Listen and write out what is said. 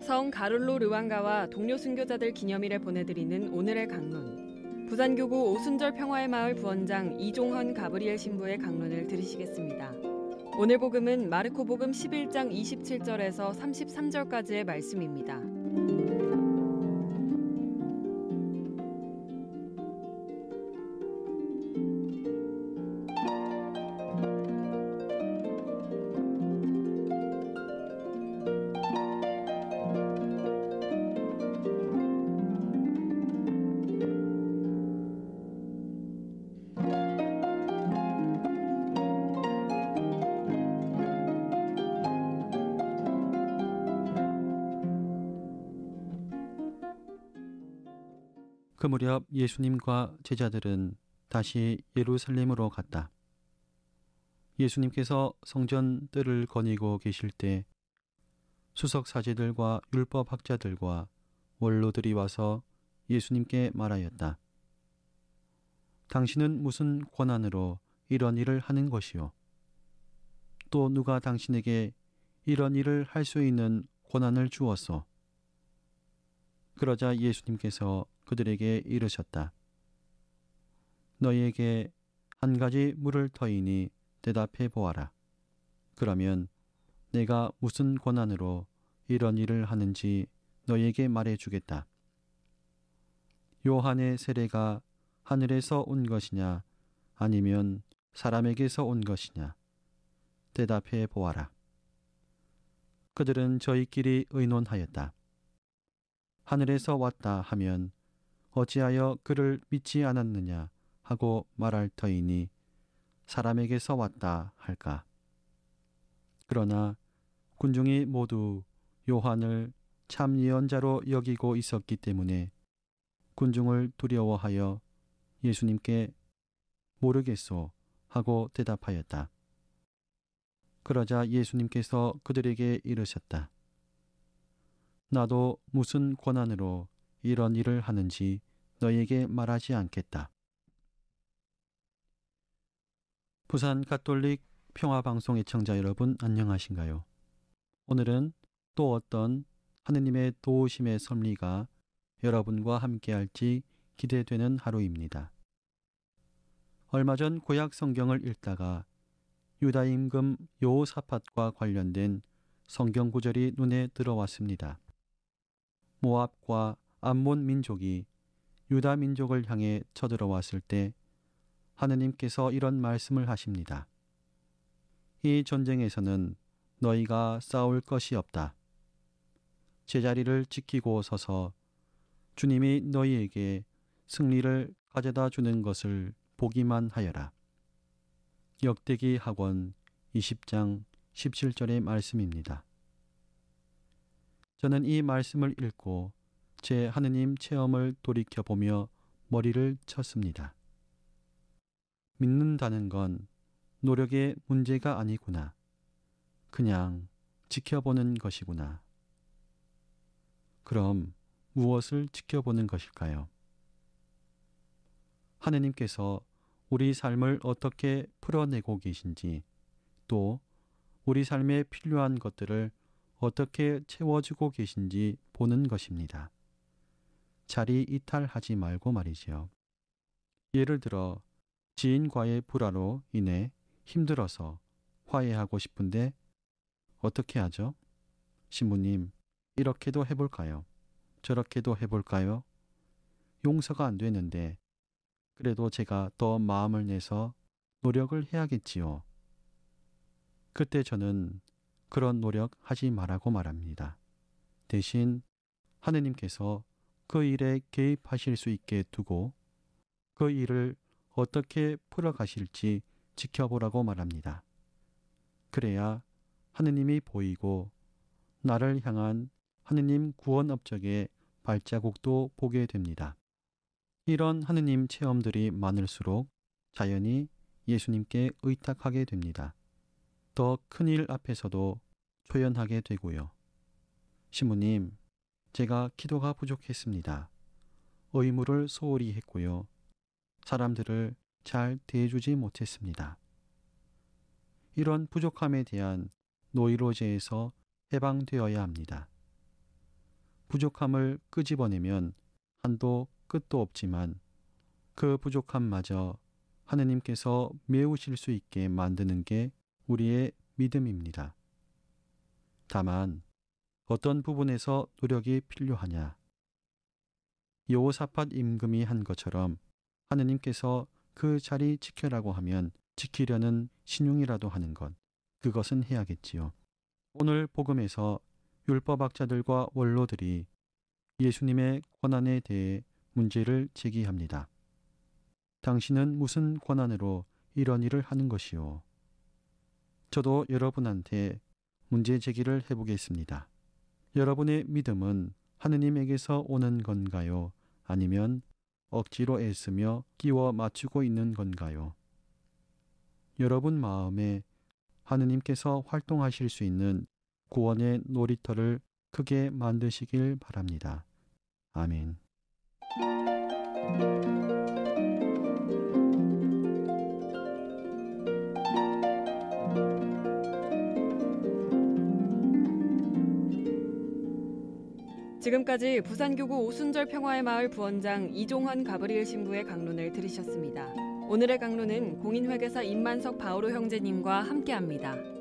성 가룰로 르왕가와 동료 순교자들 기념일에 보내드리는 오늘의 강론. 부산교구 오순절 평화의 마을 부원장 이종헌 가브리엘 신부의 강론을 들으시겠습니다. 오늘 복음은 마르코 복음 11장 27절에서 33절까지의 말씀입니다. 그 무렵 예수님과 제자들은 다시 예루살렘으로 갔다. 예수님께서 성전 뜰을 거니고 계실 때 수석 사제들과 율법 학자들과 원로들이 와서 예수님께 말하였다. 당신은 무슨 권한으로 이런 일을 하는 것이요? 또 누가 당신에게 이런 일을 할 수 있는 권한을 주었소? 그러자 예수님께서 그들에게 이르셨다. 너희에게 한 가지 물을 터이니 대답해 보아라. 그러면 내가 무슨 권한으로 이런 일을 하는지 너희에게 말해 주겠다. 요한의 세례가 하늘에서 온 것이냐 아니면 사람에게서 온 것이냐 대답해 보아라. 그들은 저희끼리 의논하였다. 하늘에서 왔다 하면 어찌하여 그를 믿지 않았느냐 하고 말할 터이니 사람에게서 왔다 할까. 그러나 군중이 모두 요한을 참 예언자로 여기고 있었기 때문에 군중을 두려워하여 예수님께 모르겠소 하고 대답하였다. 그러자 예수님께서 그들에게 이르셨다. 나도 무슨 권한으로 이런 일을 하는지 너에게 말하지 않겠다. 부산 가톨릭 평화방송 애청자 여러분 안녕하신가요? 오늘은 또 어떤 하느님의 도우심의 섭리가 여러분과 함께할지 기대되는 하루입니다. 얼마 전 구약 성경을 읽다가 유다 임금 요사팟과 관련된 성경 구절이 눈에 들어왔습니다. 모압과 암몬 민족이 유다 민족을 향해 쳐들어왔을 때 하느님께서 이런 말씀을 하십니다. 이 전쟁에서는 너희가 싸울 것이 없다. 제자리를 지키고 서서 주님이 너희에게 승리를 가져다 주는 것을 보기만 하여라. 역대기 학원 20장 17절의 말씀입니다. 저는 이 말씀을 읽고 제 하느님 체험을 돌이켜보며 머리를 쳤습니다. 믿는다는 건 노력의 문제가 아니구나. 그냥 지켜보는 것이구나. 그럼 무엇을 지켜보는 것일까요? 하느님께서 우리 삶을 어떻게 풀어내고 계신지, 또 우리 삶에 필요한 것들을 어떻게 채워주고 계신지 보는 것입니다. 자리 이탈하지 말고 말이지요. 예를 들어 지인과의 불화로 인해 힘들어서 화해하고 싶은데 어떻게 하죠? 신부님, 이렇게도 해볼까요? 저렇게도 해볼까요? 용서가 안 되는데 그래도 제가 더 마음을 내서 노력을 해야겠지요. 그때 저는 그런 노력 하지 말라고 말합니다. 대신 하느님께서 그 일에 개입하실 수 있게 두고 그 일을 어떻게 풀어가실지 지켜보라고 말합니다. 그래야 하느님이 보이고 나를 향한 하느님 구원 업적의 발자국도 보게 됩니다. 이런 하느님 체험들이 많을수록 자연히 예수님께 의탁하게 됩니다. 더 큰 일 앞에서도 초연하게 되고요. 시무님, 제가 기도가 부족했습니다. 의무를 소홀히 했고요. 사람들을 잘 대해주지 못했습니다. 이런 부족함에 대한 노이로제에서 해방되어야 합니다. 부족함을 끄집어내면 한도 끝도 없지만 그 부족함마저 하느님께서 메우실 수 있게 만드는 게 우리의 믿음입니다. 다만 어떤 부분에서 노력이 필요하냐. 여호사팟 임금이 한 것처럼 하느님께서 그 자리 지켜라고 하면 지키려는 신용이라도 하는 것 그것은 해야겠지요. 오늘 복음에서 율법학자들과 원로들이 예수님의 권한에 대해 문제를 제기합니다. 당신은 무슨 권한으로 이런 일을 하는 것이요? 저도 여러분한테 문제 제기를 해보겠습니다. 여러분의 믿음은 하느님에게서 오는 건가요? 아니면 억지로 애쓰며 끼워 맞추고 있는 건가요? 여러분 마음에 하느님께서 활동하실 수 있는 구원의 놀이터를 크게 만드시길 바랍니다. 아멘. 지금까지 부산교구 오순절 평화의 마을 부원장 이종헌 가브리엘 신부의 강론을 들으셨습니다. 오늘의 강론은 공인회계사 임만석 바오로 형제님과 함께합니다.